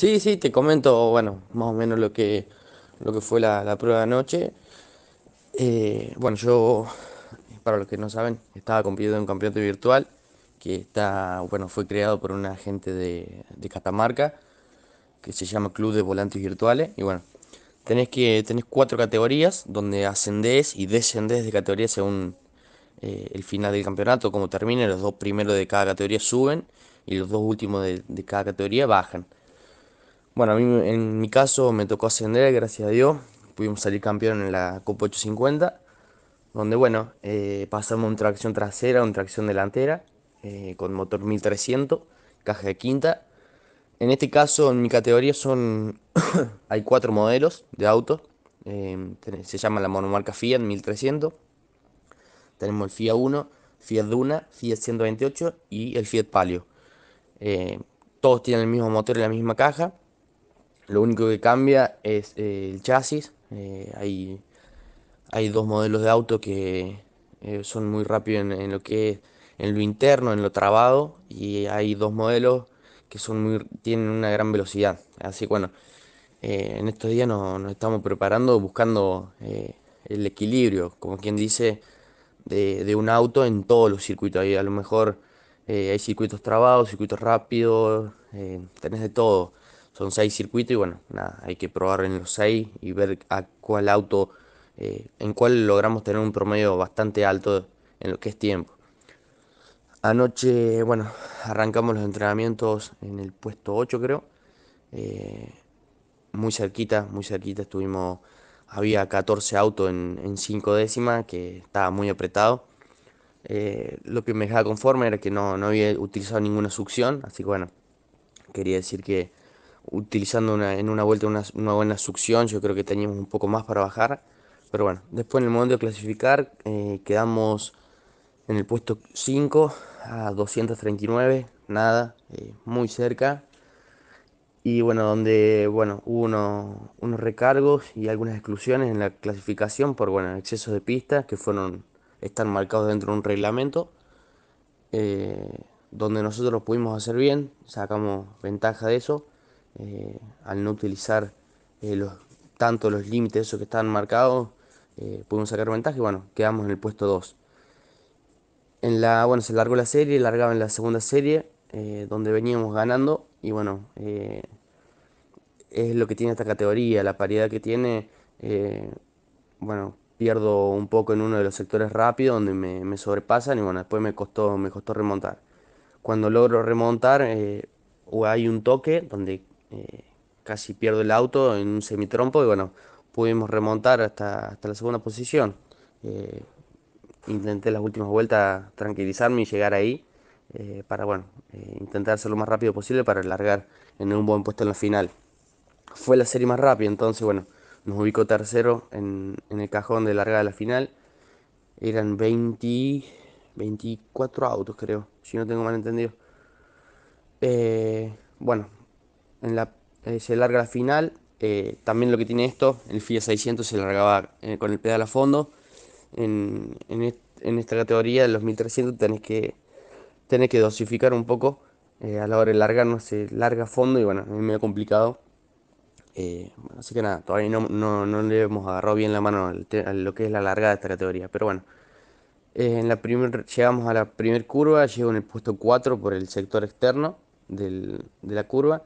Sí, sí, te comento, bueno, más o menos lo que, lo que fue la, prueba de anoche. Eh, bueno, yo, para los que no saben, estaba compitiendo en un campeonato virtual que está, bueno, fue creado por un agente de, Catamarca que se llama Club de Volantes Virtuales. Y bueno, tenés, que, tenés cuatro categorías donde ascendés y descendés de categoría según eh, el final del campeonato, como termine, los dos primeros de cada categoría suben y los dos últimos de cada categoría bajan. Bueno, a mí en mi caso me tocó ascender, gracias a Dios. Pudimos salir campeón en la Copa 850, donde bueno, eh, pasamos una tracción trasera, una tracción delantera, eh, con motor 1300, caja de quinta. En este caso, en mi categoría son hay cuatro modelos de auto eh, se llama la monomarca Fiat 1300. Tenemos el Fiat 1, Fiat Duna, Fiat 128 y el Fiat Palio. todos tienen el mismo motor y la misma caja lo único que cambia es eh, el chasis. Eh, hay, dos modelos de auto que eh, son muy rápidos en, lo que en lo interno, en lo trabado, y hay dos modelos que son muy, tienen una gran velocidad. Así que bueno, en estos días nos, estamos preparando, buscando el equilibrio, como quien dice, de, de, un auto en todos los circuitos. Ahí a lo mejor hay circuitos trabados, circuitos rápidos, tenés de todo son 6 circuitos y bueno, nada, hay que probar en los 6 y ver a cuál auto, eh, en cuál logramos tener un promedio bastante alto en lo que es tiempo. Anoche, bueno, arrancamos los entrenamientos en el puesto 8 creo. Eh, muy cerquita, muy cerquita estuvimos, había 14 autos en, en 5 décimas, que estaba muy apretado. Eh, lo que me dejaba conforme era que no, no había utilizado ninguna succión, así que bueno, quería decir que utilizando en una vuelta una, buena succión, yo creo que teníamos un poco más para bajar. Pero bueno, después en el momento de clasificar eh, quedamos en el puesto 5 a 239, nada, eh, muy cerca. Y bueno, donde bueno, hubo unos recargos y algunas exclusiones en la clasificación por bueno, excesos de pistas que fueron están marcados dentro de un reglamento. Eh, donde nosotros lo pudimos hacer bien, sacamos ventaja de eso eh, al no utilizar eh, tanto los límites esos que están marcados, eh, pudimos sacar ventaja y bueno, quedamos en el puesto 2. En la, bueno, se largó la serie, largaba en la segunda serie, donde veníamos ganando y bueno, es lo que tiene esta categoría, la paridad que tiene, bueno, pierdo un poco en uno de los sectores rápidos donde me, sobrepasan y bueno, después me costó, me costó remontar. Cuando logro remontar, o hay un toque donde eh, casi pierdo el auto en un semitrompo y bueno, pudimos remontar hasta, hasta la segunda posición. Eh, intenté las últimas vueltas tranquilizarme y llegar ahí eh, para bueno, intentar hacerlo lo más rápido posible para largar en un buen puesto en la final. Fue la serie más rápida, entonces bueno, nos ubicó tercero en, el cajón de largada de la final. Eran 20, 24 autos creo, si no tengo mal entendido. bueno, en la, eh, se larga la final. Eh, también lo que tiene esto, el FIA 600 se largaba eh, con el pedal a fondo. En, esta categoría, de los 1300, tenés que, que dosificar un poco. a la hora de largar no se larga a fondo y bueno, es medio complicado. así que nada, todavía no, le hemos agarrado bien la mano a lo que es la largada de esta categoría. Pero bueno, en la primer, llegamos a la primera curva, llego en el puesto 4 por el sector externo de la curva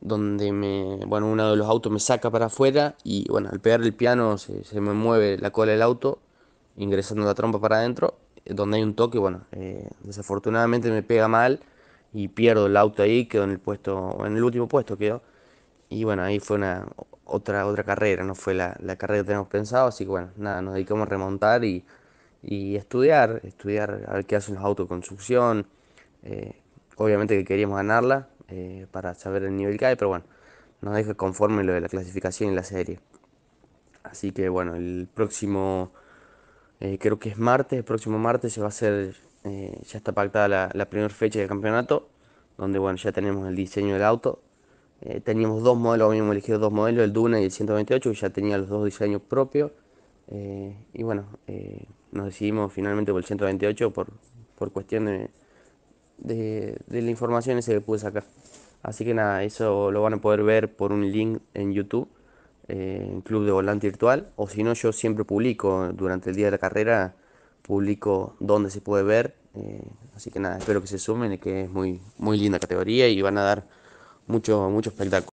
donde me, bueno, uno de los autos me saca para afuera y bueno, al pegar el piano se, me mueve la cola del auto, ingresando la trompa para adentro, eh, donde hay un toque, bueno, eh, desafortunadamente me pega mal y pierdo el auto ahí, quedo en el puesto, en el último puesto quedó. Y bueno, ahí fue una otra, otra carrera, no fue la, carrera que teníamos pensado, así que bueno, nada, nos dedicamos a remontar y, y estudiar, estudiar a ver qué hacen los autos de eh, obviamente que queríamos ganarla, eh, para saber el nivel que hay, pero bueno, nos deja conforme lo de la clasificación y la serie. Así que bueno, el próximo, eh, creo que es martes, el próximo martes se va a hacer, eh, ya está pactada la, primera fecha del campeonato, donde bueno, ya tenemos el diseño del auto. teníamos dos modelos, habíamos elegido dos modelos, el Duna y el 128, que ya tenía los dos diseños propios. y bueno, nos decidimos finalmente por el 128 por cuestión de, de, de la información esa que pude sacar. Así que nada, eso lo van a poder ver por un link en YouTube, eh, en Club de Volante Virtual. O si no, yo siempre publico durante el día de la carrera, publico dónde se puede ver. Eh, así que nada, espero que se sumen, que es muy, muy linda categoría y van a dar mucho, mucho espectáculo.